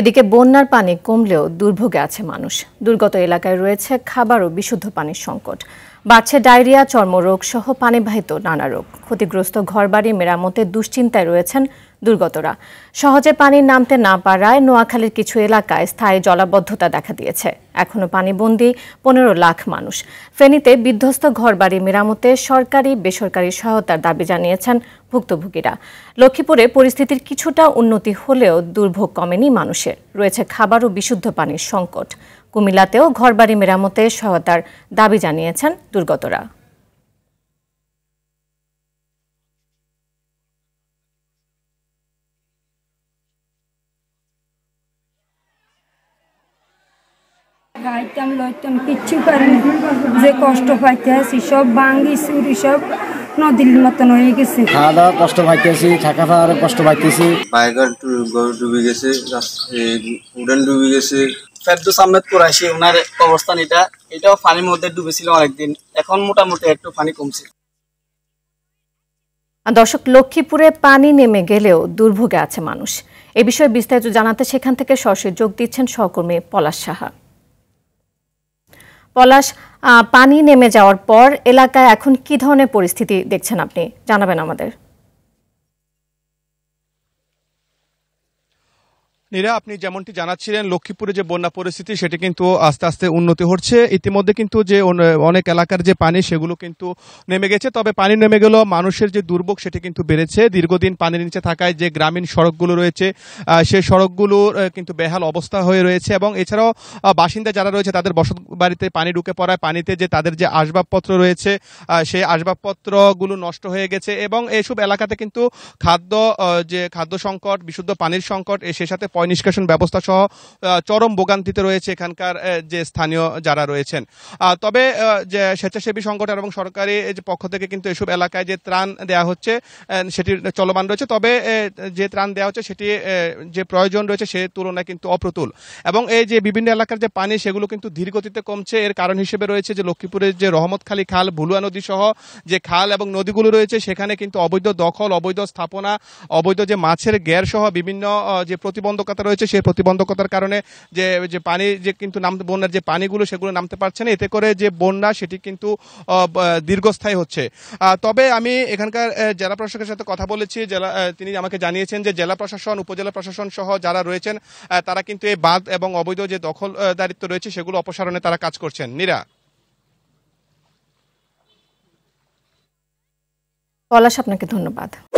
এদিকে বন্যার পানি কমলেও দুর্ভোগে আছে মানুষ দুর্গত এলাকায় রয়েছে খাবার ও বিশুদ্ধ পানির সংকট বাড়ছে ডায়রিয়া চর্মরোগ সহ পানিবাহিত নানা রোগ ক্ষতিগ্রস্ত ঘরবাড়ি মেরামতে দুশ্চিন্তায় রয়েছেন দুর্গতরা সহজে পানি নামতে না পারায় নোয়াখালীর কিছু এলাকায় স্থায়ী জলাবদ্ধতা দেখা দিয়েছে এখনও পানিবন্দী পনেরো লাখ মানুষ ফেনীতে বিধ্বস্ত ঘরবাড়ি মেরামতে সরকারি বেসরকারি সহায়তার দাবি জানিয়েছেন ভুক্তভোগীরা লক্ষ্মীপুরে পরিস্থিতির কিছুটা উন্নতি হলেও দুর্ভোগ কমেনি মানুষের রয়েছে খাবার ও বিশুদ্ধ পানির সংকট কুমিল্লাতেও ঘরবাড়ি মেরামতে সহায়তার দাবি জানিয়েছেন দুর্গতরা খাইতাম লইতাম কিচ্ছু পারিনি যে কষ্ট পাইতেছি সব ভাঙ্গি চুরি সব নদীর মতন হয়ে গেছে খাওয়া দাওয়া কষ্ট পাইতেছি থাকা খাওয়ার কষ্ট পাইতেছি বাইকার গরু ডুবে গেছে উড়ান ডুবে গেছে ফেরদুস আহমেদ কুরাইশি ওনার অবস্থান এটা এটাও পানির মধ্যে ডুবেছিল অনেকদিন এখন মোটামুটি একটু পানি কমছে দর্শক লক্ষ্মীপুরে পানি নেমে গেলেও দুর্ভোগে আছে মানুষ এ বিষয়ে বিস্তারিত জানাতে সেখান থেকে সরাসরি যোগ দিচ্ছেন সহকর্মী পলাশ সাহা পলাশ পানি নেমে যাওয়ার পর এলাকায় এখন কি ধরনের পরিস্থিতি দেখছেন আপনি জানাবেন আমাদের নীরা আপনি যেমনটি জানাচ্ছিলেন লক্ষ্মীপুরে যে বন্যা পরিস্থিতি সেটি কিন্তু আস্তে আস্তে উন্নতি হচ্ছে ইতিমধ্যে কিন্তু যে অনেক এলাকার যে পানি সেগুলো কিন্তু নেমে গেছে তবে পানি নেমে গেলেও মানুষের যে দুর্ভোগ সেটি কিন্তু বেড়েছে দীর্ঘদিন পানির নিচে থাকায় যে গ্রামীণ সড়কগুলো রয়েছে সেই সড়কগুলো কিন্তু বেহাল অবস্থা হয়ে রয়েছে এবং এছাড়াও বাসিন্দা যারা রয়েছে তাদের বসত বাড়িতে পানি ঢুকে পড়ায় পানিতে যে তাদের যে আসবাবপত্র রয়েছে সেই আসবাবপত্রগুলো নষ্ট হয়ে গেছে এবং এইসব এলাকাতে কিন্তু খাদ্য যে খাদ্য সংকট বিশুদ্ধ পানির সংকট সে সাথে নিষ্কাশন ব্যবস্থা সহ চরম ভোগান্তিতে রয়েছে এখানকার যে স্থানীয় যারা রয়েছেন তবে যে স্বেচ্ছাসেবী সংগঠন এবং সরকারি যে পক্ষ থেকে কিন্তু এসব এলাকায় যে ত্রাণ দেওয়া হচ্ছে সেটি চলমান রয়েছে তবে যে ত্রাণ দেওয়া হচ্ছে সেটি যে প্রয়োজন রয়েছে সে তুলনায় কিন্তু অপ্রতুল এবং এই যে বিভিন্ন এলাকার যে পানি সেগুলো কিন্তু ধীরগতিতে কমছে এর কারণ হিসেবে রয়েছে যে লক্ষ্মীপুরের যে রহমতখালী খাল ভুলুয়া নদী সহ যে খাল এবং নদীগুলো রয়েছে সেখানে কিন্তু অবৈধ দখল অবৈধ স্থাপনা অবৈধ যে মাছের গ্যার সহ বিভিন্ন যে প্রতিবন্ধক প্রতিবন্ধকতা রয়েছে সেই প্রতিবন্ধকতার কারণে যে যে পানি যে কিন্তু নাম বন্যার যে পানিগুলো সেগুলো নামতে পারছে না এতে করে যে বন্যা সেটি কিন্তু দীর্ঘস্থায়ী হচ্ছে তবে আমি এখানকার জেলা প্রশাসকের সাথে কথা বলেছি জেলা তিনি আমাকে জানিয়েছেন যে জেলা প্রশাসন উপজেলা প্রশাসন সহ যারা রয়েছেন তারা কিন্তু এই বাঁধ এবং অবৈধ যে দখল দারিত্ব রয়েছে সেগুলো অপসারণে তারা কাজ করছেন নীরা পলাশ আপনাকে ধন্যবাদ